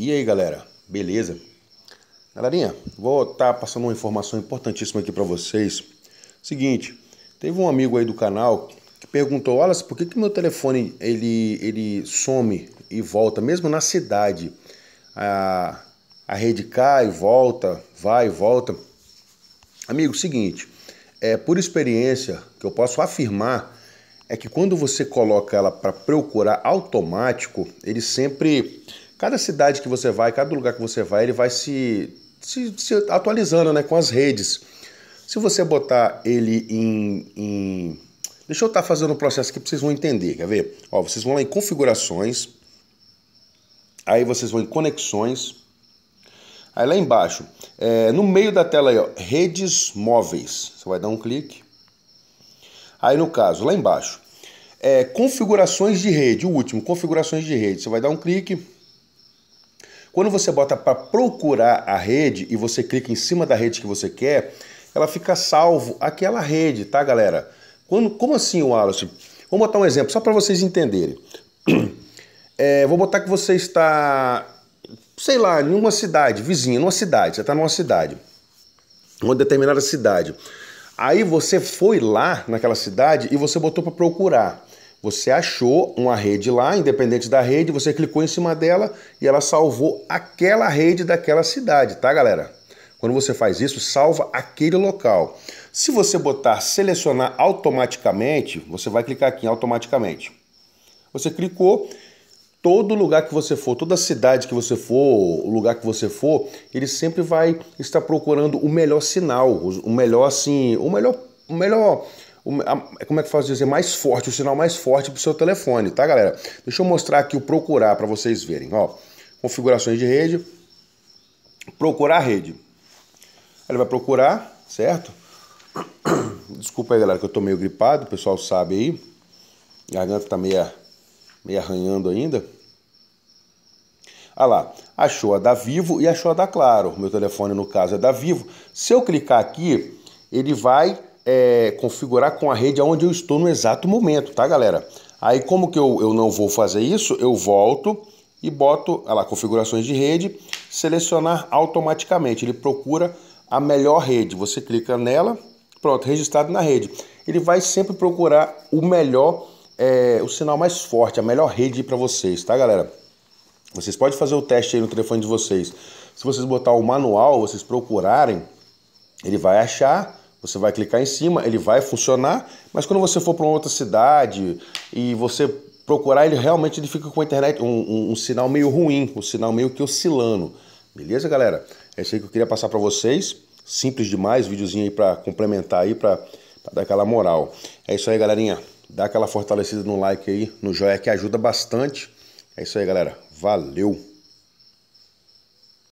E aí, galera? Beleza? Galerinha, vou estar tá passando uma informação importantíssima aqui para vocês. Seguinte, teve um amigo aí do canal que perguntou: "Olha, por que que meu telefone ele ele some e volta mesmo na cidade? A a rede cai, e volta, vai e volta". Amigo, seguinte, é por experiência que eu posso afirmar é que quando você coloca ela para procurar automático, ele sempre cada cidade que você vai, cada lugar que você vai, ele vai se, se, se atualizando né, com as redes. Se você botar ele em. em... Deixa eu estar tá fazendo um processo aqui para vocês vão entender, quer ver? Ó, vocês vão lá em configurações, aí vocês vão em conexões, aí lá embaixo, é, no meio da tela aí, ó, redes móveis, você vai dar um clique. Aí no caso, lá embaixo, é, configurações de rede, o último, configurações de rede, você vai dar um clique quando você bota para procurar a rede e você clica em cima da rede que você quer, ela fica salvo aquela rede, tá, galera? Quando, como assim, Wallace? Vou botar um exemplo só para vocês entenderem. É, vou botar que você está, sei lá, em uma cidade, vizinha, numa cidade, você está numa cidade, uma determinada cidade. Aí você foi lá naquela cidade e você botou para procurar. Você achou uma rede lá, independente da rede, você clicou em cima dela e ela salvou aquela rede daquela cidade, tá, galera? Quando você faz isso, salva aquele local. Se você botar selecionar automaticamente, você vai clicar aqui em automaticamente. Você clicou, todo lugar que você for, toda cidade que você for, o lugar que você for, ele sempre vai estar procurando o melhor sinal, o melhor assim, o melhor, o melhor como é que faz dizer, mais forte, o sinal mais forte para o seu telefone, tá galera? Deixa eu mostrar aqui o procurar para vocês verem, ó. Configurações de rede, procurar rede. Ele vai procurar, certo? Desculpa aí galera que eu tô meio gripado, o pessoal sabe aí. Garganta tá meio, meio arranhando ainda. olha lá, achou a da Vivo e achou a da Claro. Meu telefone, no caso, é da Vivo. Se eu clicar aqui, ele vai é, configurar com a rede onde eu estou no exato momento, tá, galera? Aí como que eu, eu não vou fazer isso? Eu volto e boto, olha lá, configurações de rede, selecionar automaticamente. Ele procura a melhor rede. Você clica nela, pronto, registrado na rede. Ele vai sempre procurar o melhor, é, o sinal mais forte, a melhor rede para vocês, tá, galera? Vocês podem fazer o teste aí no telefone de vocês. Se vocês botar o manual, vocês procurarem, ele vai achar você vai clicar em cima, ele vai funcionar, mas quando você for para uma outra cidade e você procurar, ele realmente ele fica com a internet, um, um, um sinal meio ruim, um sinal meio que oscilando. Beleza, galera? É isso aí que eu queria passar para vocês. Simples demais, videozinho aí para complementar aí, para dar aquela moral. É isso aí, galerinha. Dá aquela fortalecida no like aí, no joinha, que ajuda bastante. É isso aí, galera. Valeu!